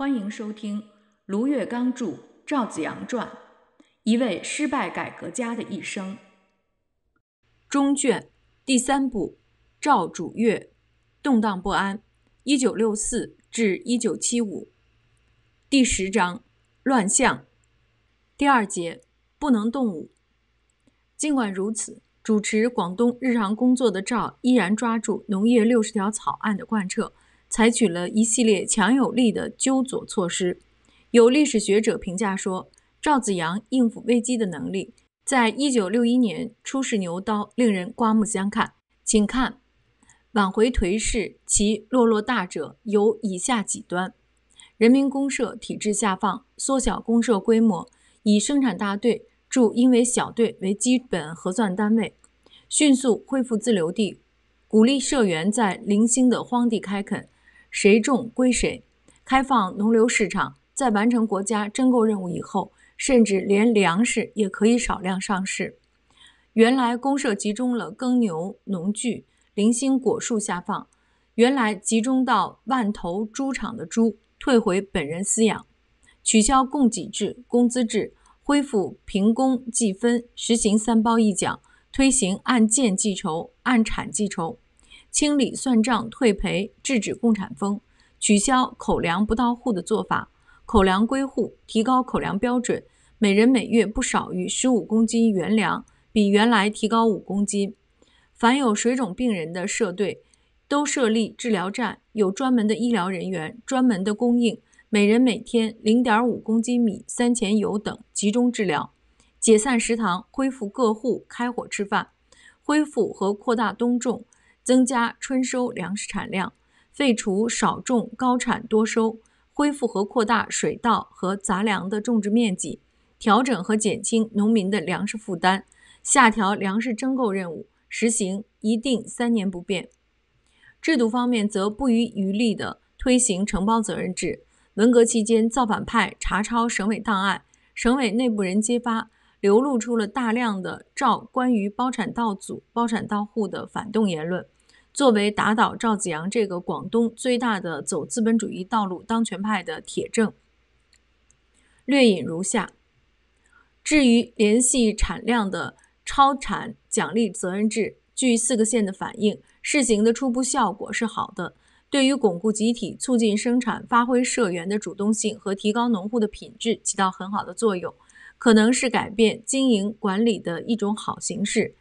欢迎收听《卢月刚著〈赵紫阳传〉：一位失败改革家的一生》中卷第三部《赵主岳动荡不安 （1964-1975）》第十章《乱象》第二节“不能动武”。尽管如此，主持广东日常工作的赵依然抓住农业六十条草案的贯彻。采取了一系列强有力的纠左措施。有历史学者评价说，赵子阳应付危机的能力，在一九六一年初试牛刀，令人刮目相看。请看，挽回颓势，其落落大者有以下几端：人民公社体制下放，缩小公社规模，以生产大队、驻因为小队为基本核算单位；迅速恢复自留地，鼓励社员在零星的荒地开垦。谁种归谁，开放农流市场，在完成国家征购任务以后，甚至连粮食也可以少量上市。原来公社集中了耕牛、农具、零星果树下放，原来集中到万头猪场的猪退回本人饲养，取消供给制、工资制，恢复平工计分，实行三包一奖，推行按件计酬、按产计酬。清理算账退赔，制止共产风，取消口粮不到户的做法，口粮归户，提高口粮标准，每人每月不少于十五公斤原粮，比原来提高五公斤。凡有水肿病人的社队，都设立治疗站，有专门的医疗人员，专门的供应，每人每天零点五公斤米、三钱油等，集中治疗。解散食堂，恢复各户开火吃饭，恢复和扩大冬种。增加春收粮食产量，废除少种高产多收，恢复和扩大水稻和杂粮的种植面积，调整和减轻农民的粮食负担，下调粮食征购任务，实行一定三年不变。制度方面则不遗余力地推行承包责任制。文革期间，造反派查抄省委档案，省委内部人揭发，流露出了大量的照关于包产到组、包产到户的反动言论。作为打倒赵子阳这个广东最大的走资本主义道路当权派的铁证，略引如下。至于联系产量的超产奖励责任制，据四个县的反映，试行的初步效果是好的，对于巩固集体、促进生产、发挥社员的主动性和提高农户的品质起到很好的作用，可能是改变经营管理的一种好形式。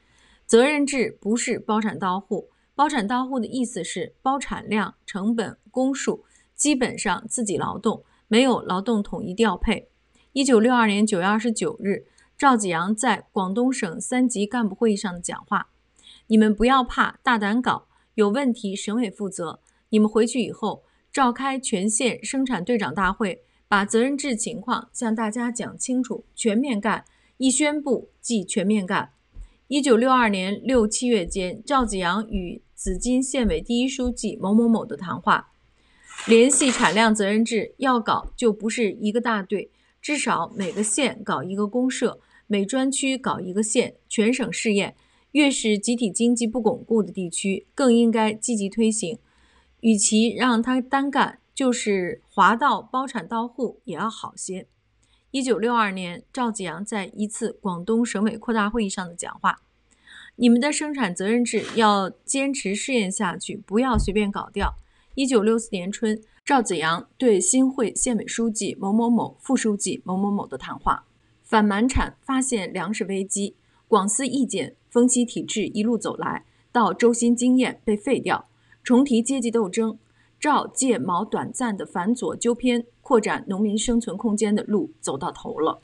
责任制不是包产到户。包产到户的意思是包产量、成本、工数基本上自己劳动，没有劳动统一调配。一九六二年九月二十九日，赵紫阳在广东省三级干部会议上的讲话：“你们不要怕，大胆搞，有问题省委负责。你们回去以后召开全县生产队长大会，把责任制情况向大家讲清楚，全面干。一宣布即全面干。”一九六二年六七月间，赵紫阳与紫金县委第一书记某某某的谈话，联系产量责任制，要搞就不是一个大队，至少每个县搞一个公社，每专区搞一个县，全省试验。越是集体经济不巩固的地区，更应该积极推行。与其让他单干，就是划到包产到户也要好些。一九六二年，赵紫阳在一次广东省委扩大会议上的讲话。你们的生产责任制要坚持试验下去，不要随便搞掉。一九六四年春，赵紫阳对新会县委书记某某某、副书记某某某的谈话：反瞒产发现粮食危机，广思意见分析体制一路走来，到周新经验被废掉，重提阶级斗争，赵借毛短暂的反左纠偏，扩展农民生存空间的路走到头了。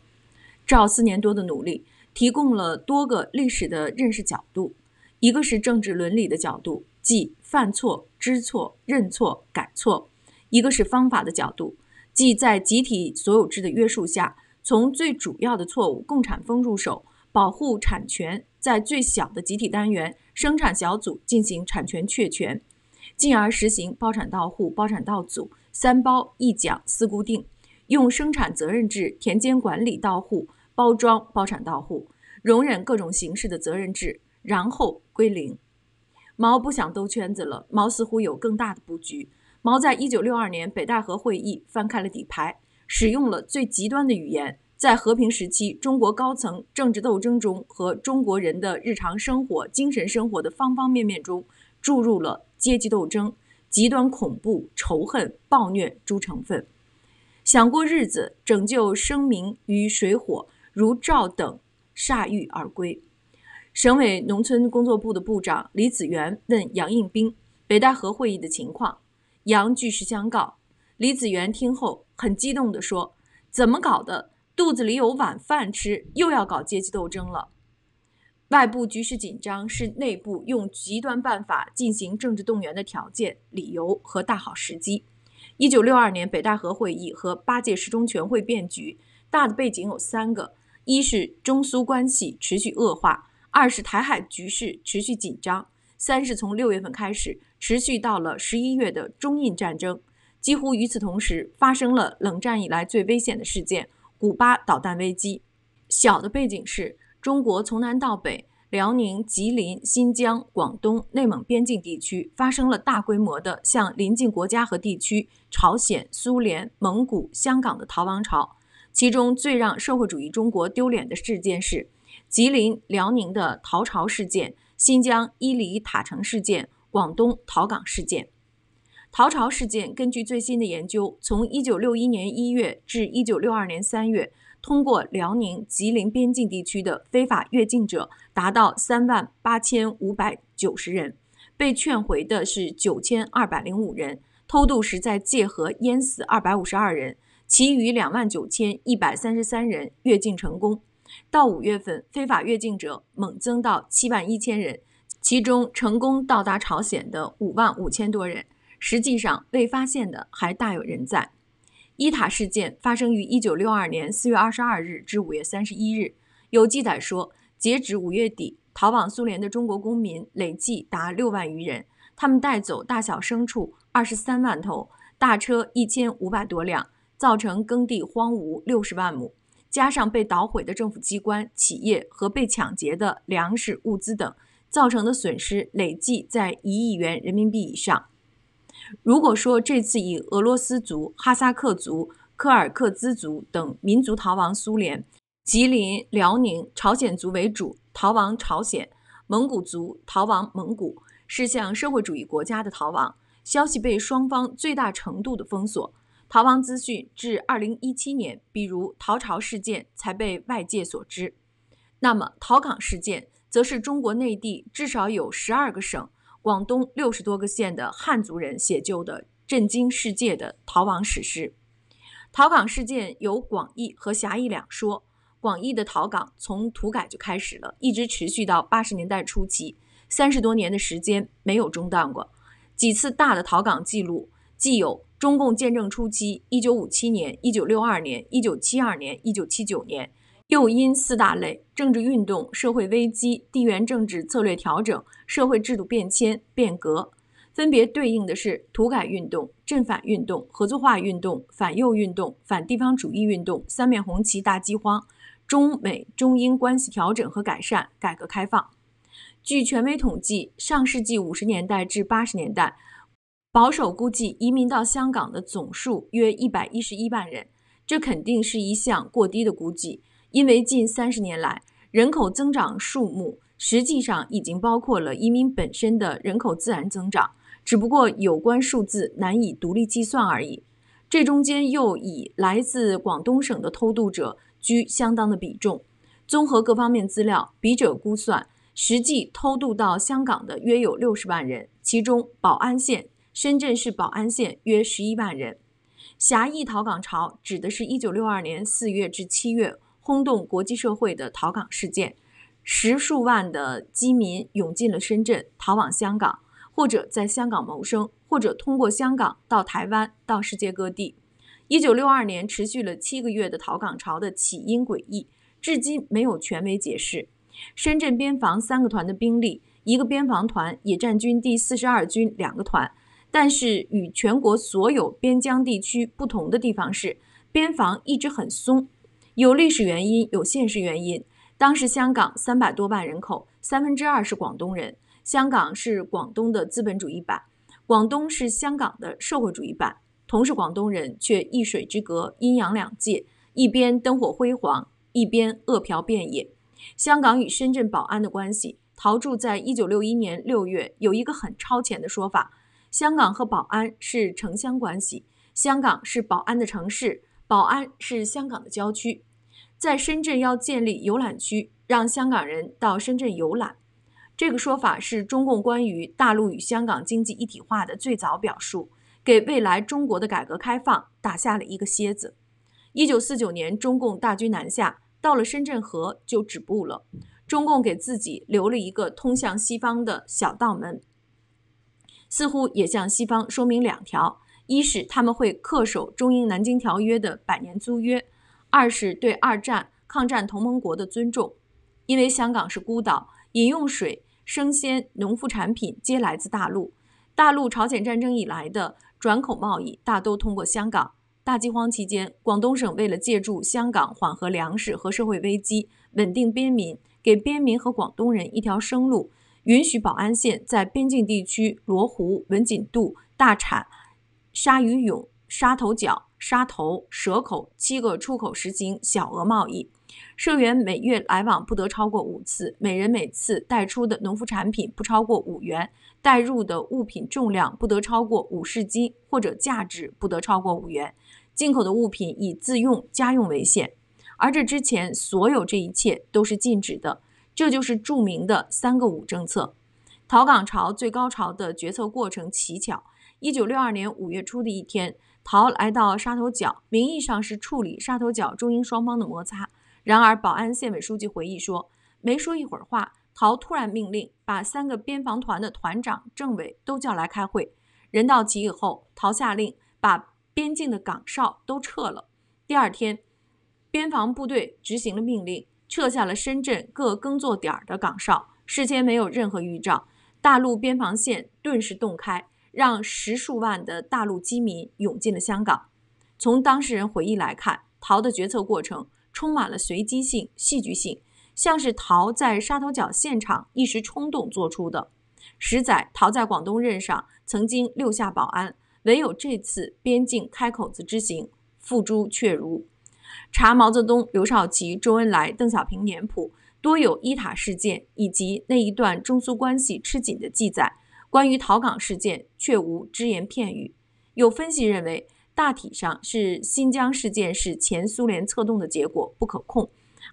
赵四年多的努力。提供了多个历史的认识角度，一个是政治伦理的角度，即犯错、知错、认错、改错；一个是方法的角度，即在集体所有制的约束下，从最主要的错误——共产风入手，保护产权，在最小的集体单元——生产小组进行产权确权，进而实行包产到户、包产到组、三包一奖四固定，用生产责任制、田间管理到户。包装包产到户，容忍各种形式的责任制，然后归零。毛不想兜圈子了，毛似乎有更大的布局。毛在一九六二年北戴河会议翻开了底牌，使用了最极端的语言。在和平时期，中国高层政治斗争中和中国人的日常生活、精神生活的方方面面中，注入了阶级斗争、极端恐怖、仇恨、暴虐诸成分。想过日子，拯救生民于水火。如赵等铩羽而归。省委农村工作部的部长李子元问杨应兵北戴河会议的情况，杨据实相告。李子元听后很激动地说：“怎么搞的？肚子里有晚饭吃，又要搞阶级斗争了？外部局势紧张是内部用极端办法进行政治动员的条件、理由和大好时机。一九六二年北戴河会议和八届十中全会变局大的背景有三个。”一是中苏关系持续恶化，二是台海局势持续紧张，三是从六月份开始持续到了十一月的中印战争，几乎与此同时发生了冷战以来最危险的事件——古巴导弹危机。小的背景是中国从南到北，辽宁、吉林、新疆、广东、内蒙边境地区发生了大规模的向邻近国家和地区，朝鲜、苏联、蒙古、香港的逃亡潮。其中最让社会主义中国丢脸的事件是：吉林、辽宁的逃潮事件，新疆伊犁塔城事件，广东逃港事件。逃潮事件根据最新的研究，从一九六一年一月至一九六二年三月，通过辽宁、吉林边境地区的非法越境者达到三万八千五百九十人，被劝回的是九千二百零五人，偷渡时在界河淹死二百五十二人。其余两万九千一百三十三人越境成功，到五月份，非法越境者猛增到七万一千人，其中成功到达朝鲜的五万五千多人，实际上未发现的还大有人在。伊塔事件发生于一九六二年四月二十二日至五月三十一日，有记载说，截止五月底，逃往苏联的中国公民累计达六万余人，他们带走大小牲畜二十三万头，大车一千五百多辆。造成耕地荒芜六十万亩，加上被捣毁的政府机关、企业和被抢劫的粮食物资等，造成的损失累计在一亿元人民币以上。如果说这次以俄罗斯族、哈萨克族、科尔克孜族等民族逃亡苏联，吉林、辽宁、朝鲜族为主逃亡朝鲜，蒙古族逃亡蒙古，是向社会主义国家的逃亡，消息被双方最大程度的封锁。逃亡资讯至二零一七年，比如逃潮事件才被外界所知。那么逃港事件，则是中国内地至少有十二个省、广东六十多个县的汉族人写就的震惊世界的逃亡史诗。逃港事件有广义和狭义两说。广义的逃港从土改就开始了，一直持续到八十年代初期，三十多年的时间没有中断过，几次大的逃港记录。既有中共建政初期 （1957 年、1962年、1972年、1979年），又因四大类：政治运动、社会危机、地缘政治策略调整、社会制度变迁变革，分别对应的是土改运动、镇反运动、合作化运动、反右运动、反地方主义运动、三面红旗、大饥荒、中美中英关系调整和改善、改革开放。据权威统计，上世纪五十年代至八十年代。保守估计，移民到香港的总数约一百一十一万人，这肯定是一项过低的估计，因为近三十年来人口增长数目实际上已经包括了移民本身的人口自然增长，只不过有关数字难以独立计算而已。这中间又以来自广东省的偷渡者居相当的比重。综合各方面资料，笔者估算，实际偷渡到香港的约有六十万人，其中宝安县。深圳市宝安县约十一万人。狭义逃港潮指的是一九六二年四月至七月轰动国际社会的逃港事件，十数万的饥民涌进了深圳，逃往香港，或者在香港谋生，或者通过香港到台湾，到世界各地。一九六二年持续了七个月的逃港潮的起因诡异，至今没有权威解释。深圳边防三个团的兵力，一个边防团，野战军第四十二军两个团。但是与全国所有边疆地区不同的地方是，边防一直很松，有历史原因，有现实原因。当时香港三百多万人口，三分之二是广东人，香港是广东的资本主义版，广东是香港的社会主义版。同是广东人，却一水之隔，阴阳两界，一边灯火辉煌，一边饿殍遍野。香港与深圳宝安的关系，陶铸在一九六一年六月有一个很超前的说法。香港和宝安是城乡关系，香港是宝安的城市，宝安是香港的郊区。在深圳要建立游览区，让香港人到深圳游览。这个说法是中共关于大陆与香港经济一体化的最早表述，给未来中国的改革开放打下了一个楔子。一九四九年，中共大军南下，到了深圳河就止步了。中共给自己留了一个通向西方的小道门。似乎也向西方说明两条：一是他们会恪守中英南京条约的百年租约；二是对二战抗战同盟国的尊重。因为香港是孤岛，饮用水、生鲜、农副产品皆来自大陆。大陆朝鲜战争以来的转口贸易大都通过香港。大饥荒期间，广东省为了借助香港缓和粮食和社会危机，稳定边民，给边民和广东人一条生路。允许宝安县在边境地区罗湖、文锦渡、大产、鲨鱼涌、沙头角、沙头、蛇口七个出口实行小额贸易，社员每月来往不得超过五次，每人每次带出的农副产品不超过五元，带入的物品重量不得超过五十斤或者价值不得超过五元，进口的物品以自用、家用为限。而这之前，所有这一切都是禁止的。这就是著名的“三个五”政策。陶港潮最高潮的决策过程蹊跷。一九六二年五月初的一天，陶来到沙头角，名义上是处理沙头角中英双方的摩擦。然而，保安县委书记回忆说，没说一会儿话，陶突然命令把三个边防团的团长、政委都叫来开会。人到齐以后，陶下令把边境的岗哨都撤了。第二天，边防部队执行了命令。撤下了深圳各耕作点的岗哨，事先没有任何预兆，大陆边防线顿时洞开，让十数万的大陆居民涌进了香港。从当事人回忆来看，逃的决策过程充满了随机性、戏剧性，像是逃在沙头角现场一时冲动做出的。十载逃在广东任上，曾经六下保安，唯有这次边境开口子之行，付诸却如。查毛泽东、刘少奇、周恩来、邓小平年谱，多有伊塔事件以及那一段中苏关系吃紧的记载。关于逃港事件，却无只言片语。有分析认为，大体上是新疆事件是前苏联策动的结果，不可控；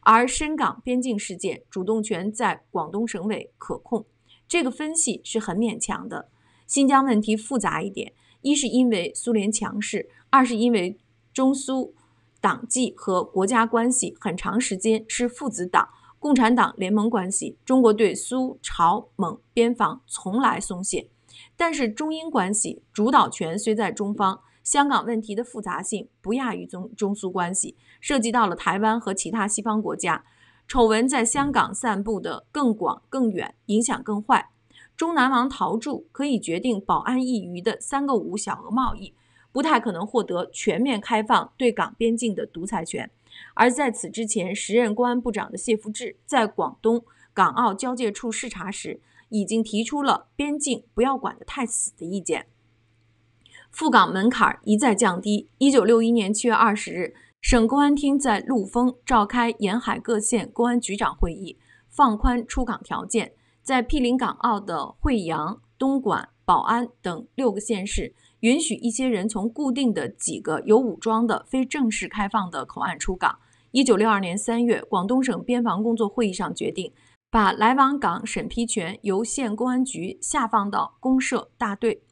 而深港边境事件，主动权在广东省委，可控。这个分析是很勉强的。新疆问题复杂一点，一是因为苏联强势，二是因为中苏。党纪和国家关系很长时间是父子党、共产党联盟关系。中国对苏朝蒙边防从来松懈，但是中英关系主导权虽在中方，香港问题的复杂性不亚于中中苏关系，涉及到了台湾和其他西方国家。丑闻在香港散布的更广更远，影响更坏。中南王陶铸可以决定保安一隅的三个五小额贸易。不太可能获得全面开放对港边境的独裁权，而在此之前，时任公安部长的谢福志在广东港澳交界处视察时，已经提出了边境不要管得太死的意见。赴港门槛一再降低。一九六一年七月二十日，省公安厅在陆丰召开沿海各县公安局长会议，放宽出港条件，在毗邻港澳的惠阳、东莞、宝安等六个县市。允许一些人从固定的几个有武装的非正式开放的口岸出港。一九六二年三月，广东省边防工作会议上决定，把来往港审批权由县公安局下放到公社大队，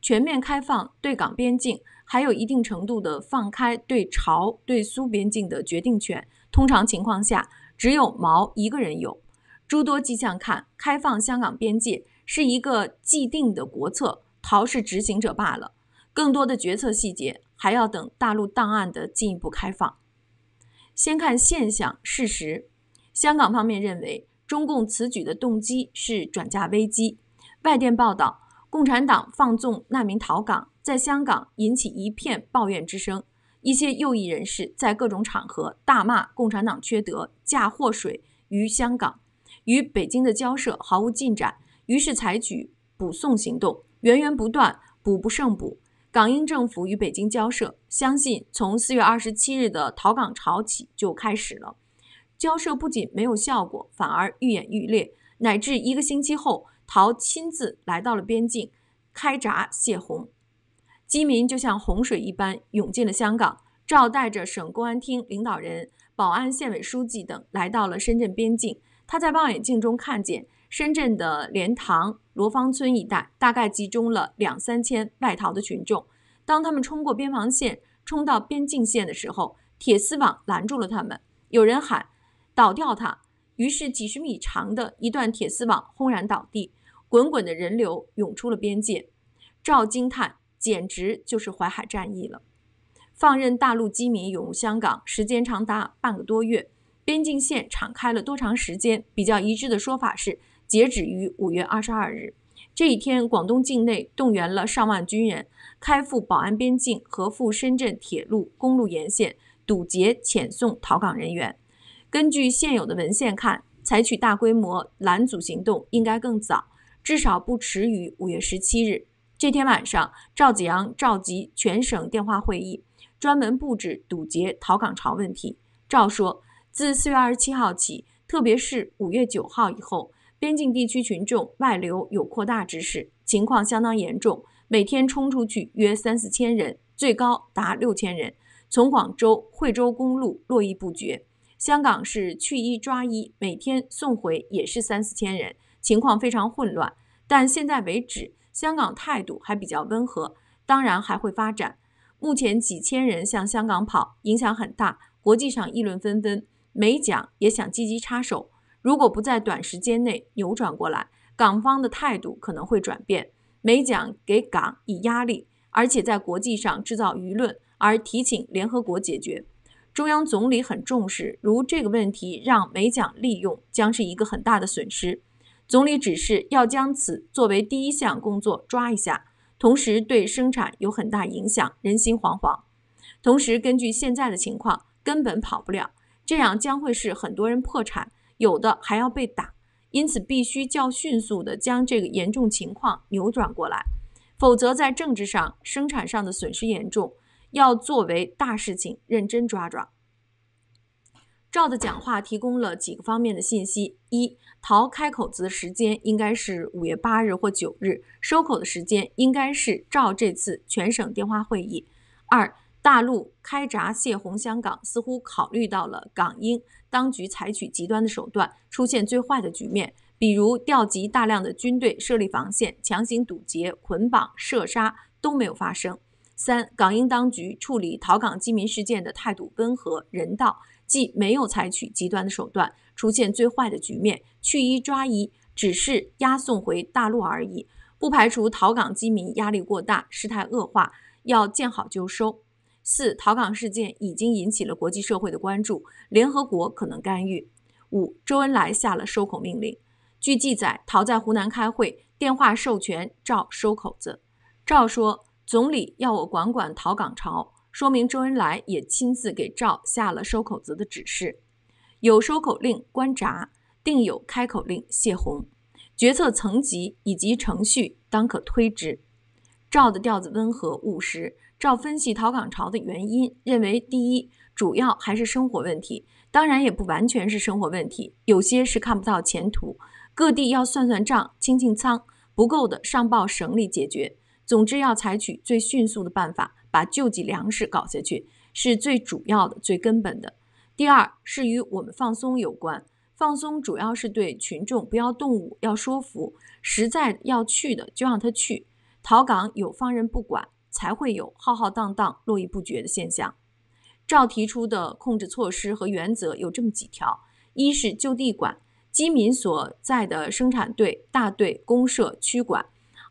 全面开放对港边境，还有一定程度的放开对朝、对苏边境的决定权。通常情况下，只有毛一个人有诸多迹象看，开放香港边界是一个既定的国策。逃是执行者罢了，更多的决策细节还要等大陆档案的进一步开放。先看现象事实，香港方面认为中共此举的动机是转嫁危机。外电报道，共产党放纵难民逃港，在香港引起一片抱怨之声。一些右翼人士在各种场合大骂共产党缺德，嫁祸水于香港，与北京的交涉毫无进展，于是采取补送行动。源源不断，补不胜补。港英政府与北京交涉，相信从四月二十七日的逃港潮起就开始了。交涉不仅没有效果，反而愈演愈烈，乃至一个星期后，陶亲自来到了边境，开闸泄洪，饥民就像洪水一般涌进了香港。赵带着省公安厅领导人、保安县委书记等来到了深圳边境。他在望远镜中看见深圳的莲塘。罗芳村一带大概集中了两三千外逃的群众。当他们冲过边防线，冲到边境线的时候，铁丝网拦住了他们。有人喊：“倒掉它！”于是几十米长的一段铁丝网轰然倒地，滚滚的人流涌出了边界。赵惊叹：“简直就是淮海战役了！”放任大陆饥民涌入香港，时间长达半个多月，边境线敞开了多长时间？比较一致的说法是。截止于五月二十二日，这一天，广东境内动员了上万军人，开赴宝安边境和赴深圳铁路、公路沿线堵截遣送逃港人员。根据现有的文献看，采取大规模拦阻行动应该更早，至少不迟于五月十七日。这天晚上，赵紫阳召集全省电话会议，专门布置堵截逃港潮问题。赵说，自四月二十七号起，特别是五月九号以后。边境地区群众外流有扩大之势，情况相当严重，每天冲出去约三四千人，最高达六千人。从广州、惠州公路络绎不绝，香港是去一抓一，每天送回也是三四千人，情况非常混乱。但现在为止，香港态度还比较温和，当然还会发展。目前几千人向香港跑，影响很大，国际上议论纷纷，美蒋也想积极插手。如果不在短时间内扭转过来，港方的态度可能会转变。美蒋给港以压力，而且在国际上制造舆论，而提请联合国解决。中央总理很重视，如这个问题让美蒋利用，将是一个很大的损失。总理指示要将此作为第一项工作抓一下，同时对生产有很大影响，人心惶惶。同时，根据现在的情况，根本跑不了，这样将会使很多人破产。有的还要被打，因此必须较迅速地将这个严重情况扭转过来，否则在政治上、生产上的损失严重，要作为大事情认真抓抓。赵的讲话提供了几个方面的信息：一、陶开口子的时间应该是五月八日或九日，收口的时间应该是赵这次全省电话会议；二。大陆开闸泄洪，香港似乎考虑到了港英当局采取极端的手段出现最坏的局面，比如调集大量的军队设立防线、强行堵截、捆绑、射杀都没有发生。三港英当局处理逃港居民事件的态度温和、人道，既没有采取极端的手段出现最坏的局面，去一抓一只是押送回大陆而已。不排除逃港居民压力过大，事态恶化，要见好就收。四逃港事件已经引起了国际社会的关注，联合国可能干预。五周恩来下了收口命令。据记载，陶在湖南开会，电话授权赵收口子。赵说：“总理要我管管逃港潮，说明周恩来也亲自给赵下了收口子的指示。有收口令关闸，定有开口令泄洪。决策层级以及程序当可推之。赵的调子温和务实。”照分析逃港潮的原因，认为第一主要还是生活问题，当然也不完全是生活问题，有些是看不到前途。各地要算算账、清清仓，不够的上报省里解决。总之要采取最迅速的办法，把救济粮食搞下去，是最主要的、最根本的。第二是与我们放松有关，放松主要是对群众不要动武，要说服，实在要去的就让他去。逃港有放人不管。才会有浩浩荡荡、络绎不绝的现象。赵提出的控制措施和原则有这么几条：一是就地管，饥民所在的生产队、大队、公社区管；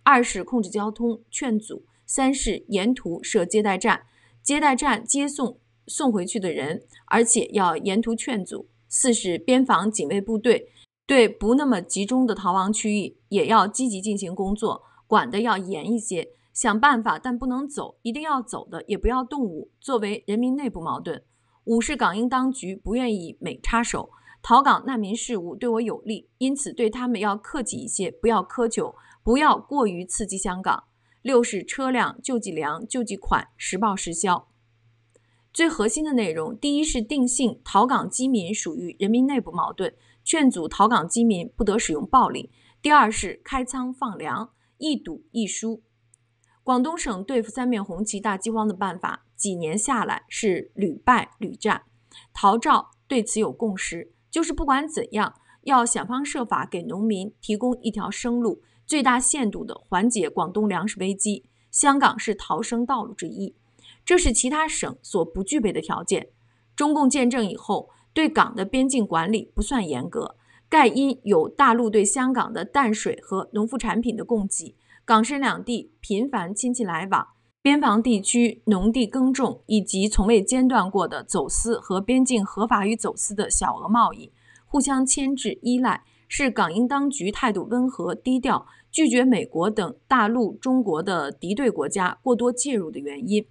二是控制交通，劝阻；三是沿途设接待站，接待站接送送回去的人，而且要沿途劝阻；四是边防警卫部队对不那么集中的逃亡区域也要积极进行工作，管的要严一些。想办法，但不能走，一定要走的也不要动武，作为人民内部矛盾。五是港英当局不愿意美插手逃港难民事务，对我有利，因此对他们要客气一些，不要苛求，不要过于刺激香港。六是车辆、救济粮、救济款，实报实销。最核心的内容，第一是定性逃港机民属于人民内部矛盾，劝阻逃港机民不得使用暴力。第二是开仓放粮，一赌一疏。广东省对付三面红旗大饥荒的办法，几年下来是屡败屡战。陶照对此有共识，就是不管怎样，要想方设法给农民提供一条生路，最大限度地缓解广东粮食危机。香港是逃生道路之一，这是其他省所不具备的条件。中共建政以后，对港的边境管理不算严格，盖因有大陆对香港的淡水和农副产品的供给。港深两地频繁亲戚来往，边防地区农地耕种，以及从未间断过的走私和边境合法与走私的小额贸易，互相牵制依赖，是港英当局态度温和低调，拒绝美国等大陆中国的敌对国家过多介入的原因。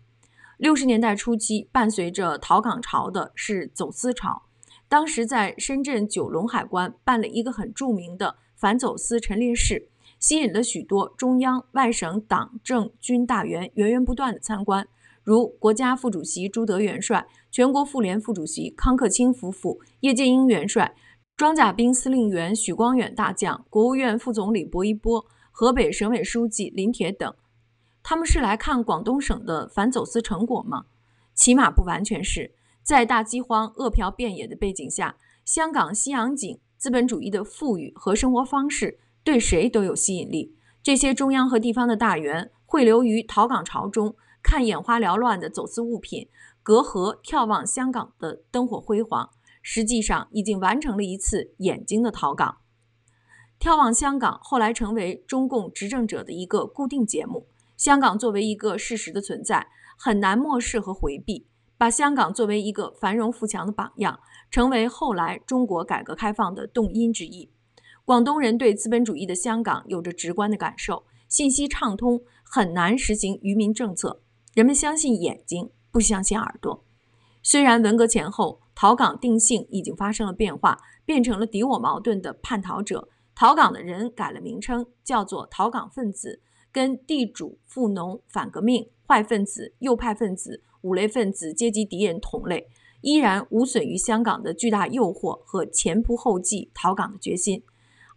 六十年代初期，伴随着逃港潮的是走私潮，当时在深圳九龙海关办了一个很著名的反走私陈列室。吸引了许多中央、外省党政军大员源源不断的参观，如国家副主席朱德元帅、全国妇联副主席康克清夫妇、叶剑英元帅、装甲兵司令员许光远大将、国务院副总理薄一波、河北省委书记林铁等。他们是来看广东省的反走私成果吗？起码不完全是在大饥荒、饿殍遍野的背景下，香港西洋景、资本主义的富裕和生活方式。对谁都有吸引力。这些中央和地方的大员汇流于逃港潮中，看眼花缭乱的走私物品，隔河眺望香港的灯火辉煌，实际上已经完成了一次眼睛的逃港。眺望香港后来成为中共执政者的一个固定节目。香港作为一个事实的存在，很难漠视和回避。把香港作为一个繁荣富强的榜样，成为后来中国改革开放的动因之一。广东人对资本主义的香港有着直观的感受，信息畅通，很难实行愚民政策。人们相信眼睛，不相信耳朵。虽然文革前后逃港定性已经发生了变化，变成了敌我矛盾的叛逃者，逃港的人改了名称，叫做逃港分子，跟地主富农、反革命、坏分子、右派分子、五类分子、阶级敌人同类，依然无损于香港的巨大诱惑和前仆后继逃港的决心。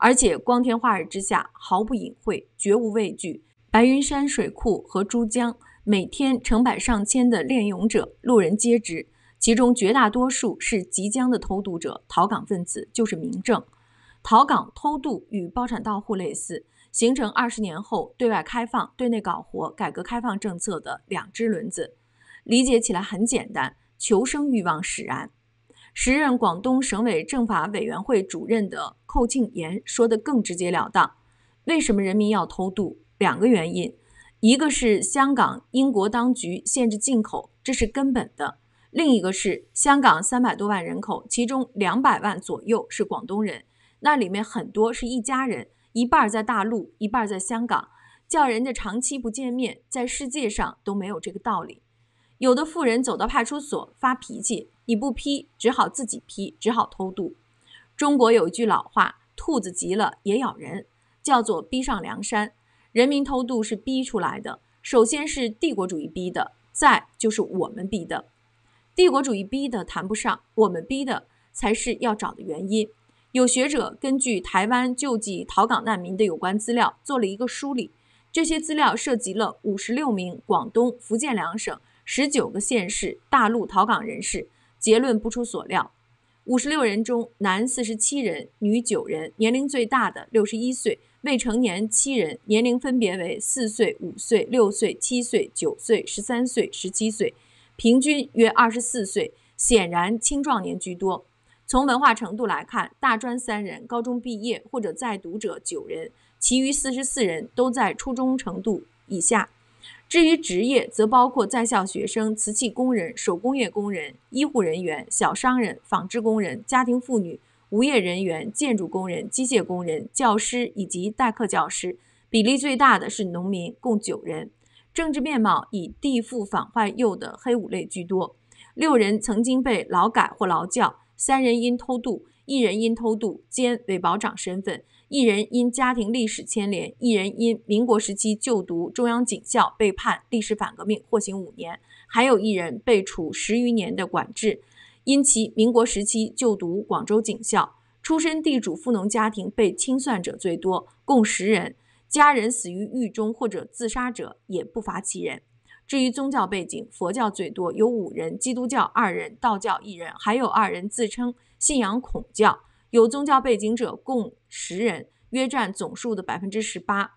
而且光天化日之下，毫不隐晦，绝无畏惧。白云山水库和珠江每天成百上千的练勇者，路人皆知，其中绝大多数是即将的偷渡者、逃港分子，就是明证。逃港偷渡与包产到户类似，形成二十年后对外开放、对内搞活改革开放政策的两只轮子。理解起来很简单，求生欲望使然。时任广东省委政法委员会主任的寇庆岩说的更直截了当：“为什么人民要偷渡？两个原因，一个是香港英国当局限制进口，这是根本的；另一个是香港三百多万人口，其中两百万左右是广东人，那里面很多是一家人，一半在大陆，一半在香港，叫人家长期不见面，在世界上都没有这个道理。有的富人走到派出所发脾气。”你不批，只好自己批，只好偷渡。中国有句老话，“兔子急了也咬人”，叫做“逼上梁山”。人民偷渡是逼出来的，首先是帝国主义逼的，再就是我们逼的。帝国主义逼的谈不上，我们逼的才是要找的原因。有学者根据台湾救济逃港难民的有关资料做了一个梳理，这些资料涉及了五十六名广东、福建两省十九个县市大陆逃港人士。结论不出所料，五十六人中，男四十七人，女九人。年龄最大的六十一岁，未成年七人，年龄分别为四岁、五岁、六岁、七岁、九岁、十三岁、十七岁，平均约二十四岁。显然，青壮年居多。从文化程度来看，大专三人，高中毕业或者在读者九人，其余四十四人都在初中程度以下。至于职业，则包括在校学生、瓷器工人、手工业工人、医护人员、小商人、纺织工人、家庭妇女、无业人员、建筑工人、机械工人、教师以及代课教师。比例最大的是农民，共九人。政治面貌以地富反坏右的黑五类居多，六人曾经被劳改或劳教，三人因偷渡，一人因偷渡兼伪保长身份。一人因家庭历史牵连，一人因民国时期就读中央警校被判历史反革命，获刑五年；还有一人被处十余年的管制，因其民国时期就读广州警校，出身地主富农家庭，被清算者最多，共十人。家人死于狱中或者自杀者也不乏其人。至于宗教背景，佛教最多，有五人；基督教二人，道教一人，还有二人自称信仰孔教。有宗教背景者共十人，约占总数的百分之十八。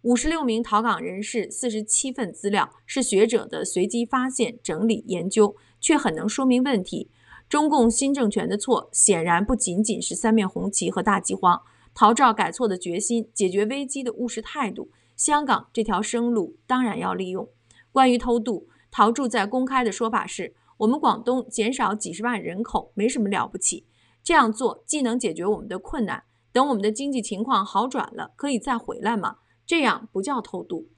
五十六名逃港人士，四十七份资料是学者的随机发现、整理研究，却很能说明问题。中共新政权的错，显然不仅仅是三面红旗和大饥荒，逃赵改错的决心，解决危机的务实态度，香港这条生路当然要利用。关于偷渡，陶铸在公开的说法是，我们广东减少几十万人口没什么了不起。这样做既能解决我们的困难，等我们的经济情况好转了，可以再回来嘛？这样不叫偷渡。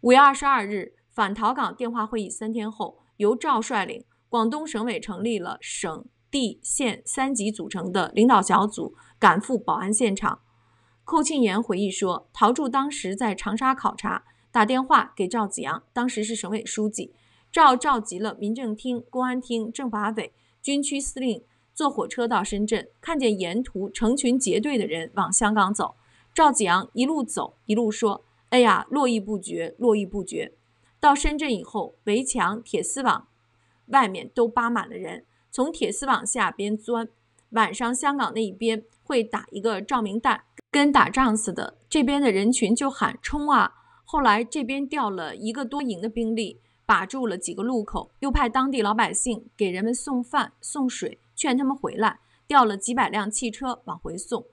五月二十二日，反逃港电话会议三天后，由赵率领广东省委成立了省、地、县三级组成的领导小组，赶赴宝安现场。寇庆岩回忆说，陶铸当时在长沙考察，打电话给赵子阳，当时是省委书记。赵召集了民政厅、公安厅、政法委、军区司令。坐火车到深圳，看见沿途成群结队的人往香港走。赵子阳一路走一路说：“哎呀，络绎不绝，络绎不绝。”到深圳以后，围墙、铁丝网外面都扒满了人，从铁丝网下边钻。晚上，香港那一边会打一个照明弹，跟打仗似的。这边的人群就喊“冲啊”！后来，这边调了一个多营的兵力，把住了几个路口，又派当地老百姓给人们送饭送水。劝他们回来，调了几百辆汽车往回送。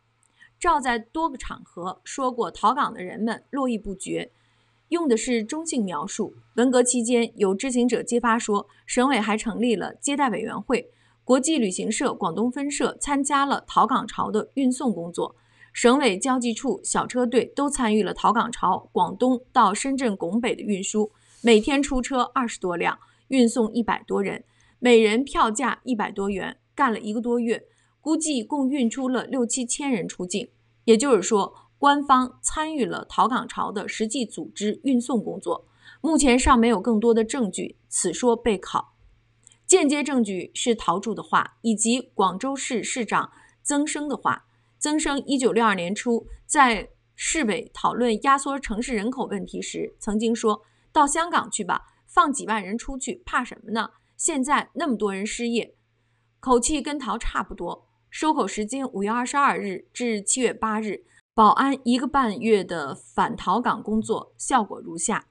赵在多个场合说过，逃港的人们络绎不绝，用的是中性描述。文革期间，有知情者揭发说，省委还成立了接待委员会，国际旅行社广东分社参加了逃港潮的运送工作，省委交际处小车队都参与了逃港潮，广东到深圳拱北的运输，每天出车二十多辆，运送一百多人，每人票价一百多元。干了一个多月，估计共运出了六七千人出境。也就是说，官方参与了逃港潮的实际组织、运送工作。目前尚没有更多的证据，此说备考。间接证据是陶铸的话，以及广州市市长曾生的话。曾生一九六二年初在市委讨论压缩城市人口问题时，曾经说到：“香港去吧，放几万人出去，怕什么呢？现在那么多人失业。”口气跟逃差不多，收口时间五月二十二日至七月八日。宝安一个半月的反逃港工作效果如下：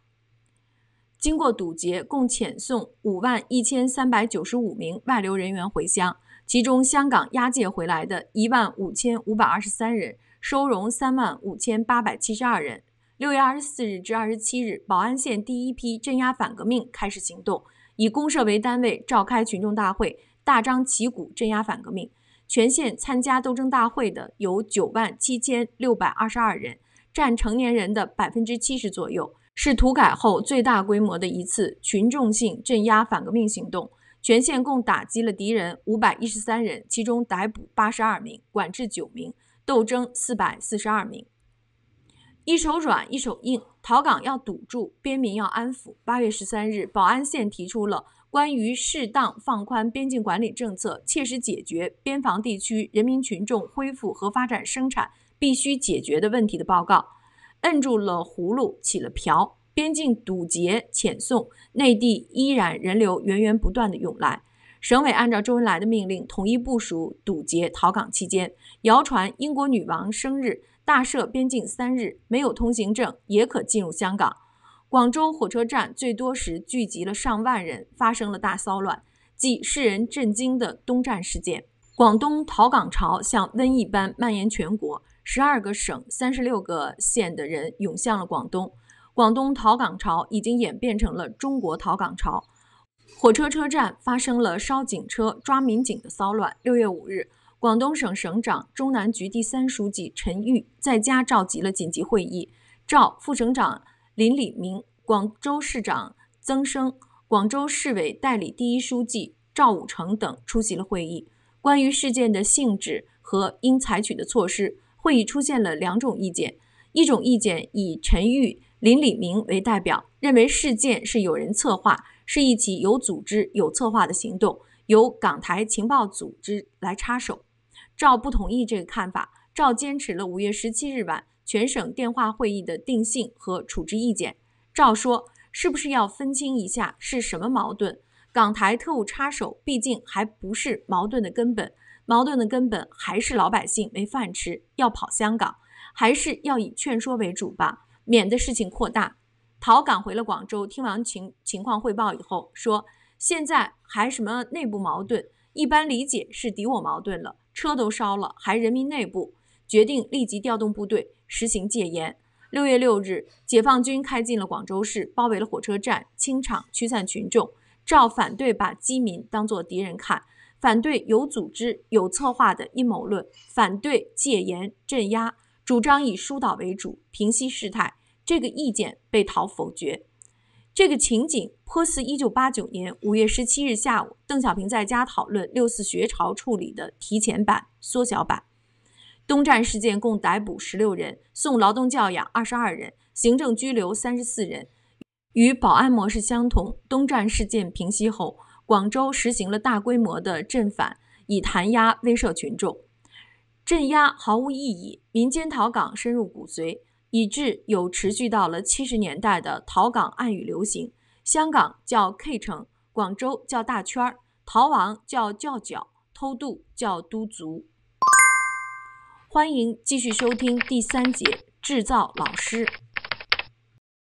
经过堵截，共遣送五万一千三百九十五名外流人员回乡，其中香港押解回来的一万五千五百二十三人，收容三万五千八百七十二人。六月二十四日至二十七日，宝安县第一批镇压反革命开始行动，以公社为单位召开群众大会。大张旗鼓镇压反革命，全县参加斗争大会的有九万七千六百二十二人，占成年人的百分之七十左右，是土改后最大规模的一次群众性镇压反革命行动。全县共打击了敌人五百一十三人，其中逮捕八十二名，管制九名，斗争四百四十二名。一手软一手硬，逃港要堵住，边民要安抚。八月十三日，保安县提出了关于适当放宽边境管理政策，切实解决边防地区人民群众恢复和发展生产必须解决的问题的报告。摁住了葫芦起了瓢，边境堵截遣送，内地依然人流源源不断的涌来。省委按照周恩来的命令，统一部署堵截逃港期间，谣传英国女王生日。大赦边境三日，没有通行证也可进入香港。广州火车站最多时聚集了上万人，发生了大骚乱，即世人震惊的东站事件。广东逃港潮像瘟疫般蔓延全国，十二个省、三十六个县的人涌向了广东。广东逃港潮已经演变成了中国逃港潮。火车车站发生了烧警车、抓民警的骚乱。六月五日。广东省省长、中南局第三书记陈玉在家召集了紧急会议，赵副省长林礼明、广州市长曾生、广州市委代理第一书记赵武成等出席了会议。关于事件的性质和应采取的措施，会议出现了两种意见。一种意见以陈玉、林礼明为代表，认为事件是有人策划，是一起有组织、有策划的行动，由港台情报组织来插手。赵不同意这个看法，赵坚持了五月十七日晚全省电话会议的定性和处置意见。赵说：“是不是要分清一下是什么矛盾？港台特务插手，毕竟还不是矛盾的根本，矛盾的根本还是老百姓没饭吃，要跑香港，还是要以劝说为主吧，免得事情扩大。”陶赶回了广州，听完情情况汇报以后，说：“现在还什么内部矛盾？一般理解是敌我矛盾了。”车都烧了，还人民内部决定立即调动部队实行戒严。六月六日，解放军开进了广州市，包围了火车站，清场驱散群众。赵反对把饥民当作敌人看，反对有组织有策划的阴谋论，反对戒严镇压，主张以疏导为主，平息事态。这个意见被讨否决。这个情景颇似一九八九年五月十七日下午，邓小平在家讨论“六四学潮”处理的提前版、缩小版。东站事件共逮捕十六人，送劳动教养二十二人，行政拘留三十四人。与保安模式相同，东站事件平息后，广州实行了大规模的镇反，以弹压威慑群众。镇压毫无意义，民间逃港深入骨髓。以致有持续到了七十年代的逃港暗语流行，香港叫 K 城，广州叫大圈儿，逃亡叫叫脚，偷渡叫都足。欢迎继续收听第三节，制造老师。